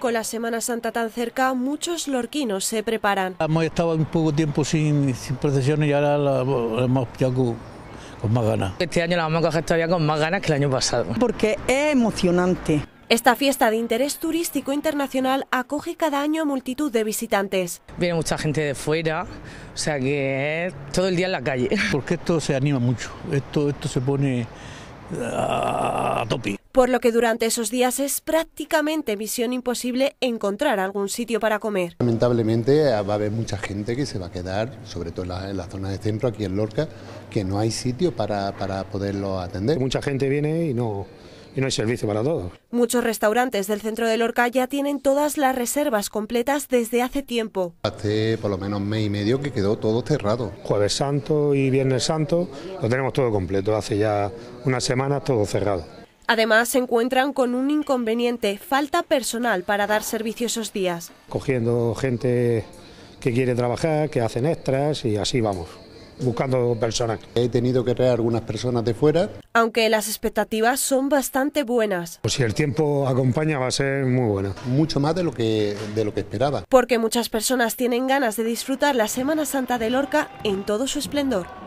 Con la Semana Santa tan cerca, muchos lorquinos se preparan. Hemos estado un poco tiempo sin, procesiones y ahora la, hemos pillado con, más ganas. Este año la vamos a coger todavía con más ganas que el año pasado. Porque es emocionante. Esta fiesta de interés turístico internacional acoge cada año a multitud de visitantes. Viene mucha gente de fuera, o sea que todo el día en la calle. Porque esto se anima mucho, esto, esto se pone Ah, a, Por lo que durante esos días es prácticamente misión imposible encontrar algún sitio para comer. Lamentablemente ah, va a haber mucha gente que se va a quedar, sobre todo en la, zona de centro, aquí en Lorca, que no hay sitio para, para poderlo atender. Mucha gente viene y no y no hay servicio para todos. Muchos restaurantes del centro de Lorca ya tienen todas las reservas completas desde hace tiempo. Hace por lo menos mes y medio que quedó todo cerrado. Jueves Santo y Viernes Santo lo tenemos todo completo, hace ya una semana todo cerrado. Además, se encuentran con un inconveniente, falta personal para dar servicio esos días. Cogiendo gente que quiere trabajar, que hacen extras y así vamos buscando personas. He tenido que traer algunas personas de fuera. Aunque las expectativas son bastante buenas. Pues si el tiempo acompaña va a ser muy bueno. Mucho más de lo que, de lo que esperaba. Porque muchas personas tienen ganas de disfrutar la Semana Santa de Lorca en todo su esplendor.